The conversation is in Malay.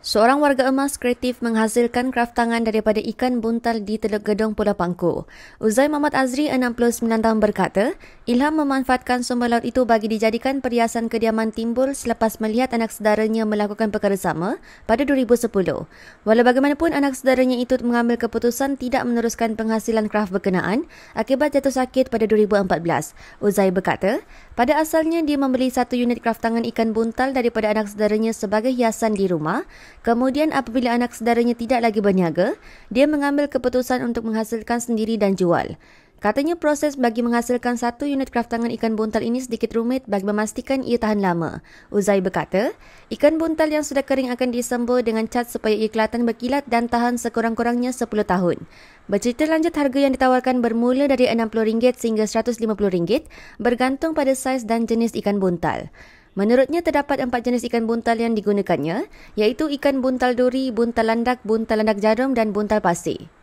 Seorang warga emas kreatif menghasilkan kraft tangan daripada ikan buntal di Teluk Gedong Pulau Pangku. Uzai Mamat Azri, 69 tahun berkata, Ilham memanfaatkan sumber laut itu bagi dijadikan perhiasan kediaman timbul selepas melihat anak saudaranya melakukan perkara sama pada 2010. Walau bagaimanapun anak saudaranya itu mengambil keputusan tidak meneruskan penghasilan kraf berkenaan akibat jatuh sakit pada 2014. Uzai berkata, pada asalnya dia membeli satu unit kraf tangan ikan buntal daripada anak saudaranya sebagai hiasan di rumah. Kemudian apabila anak saudaranya tidak lagi berniaga, dia mengambil keputusan untuk menghasilkan sendiri dan jual. Katanya proses bagi menghasilkan satu unit tangan ikan buntal ini sedikit rumit bagi memastikan ia tahan lama. Uzai berkata, ikan buntal yang sudah kering akan disembur dengan cat supaya ia kelihatan berkilat dan tahan sekurang-kurangnya 10 tahun. Bercerita lanjut harga yang ditawarkan bermula dari RM60 sehingga RM150 bergantung pada saiz dan jenis ikan buntal. Menurutnya terdapat empat jenis ikan buntal yang digunakannya iaitu ikan buntal duri, buntal landak, buntal landak jarum dan buntal pasir.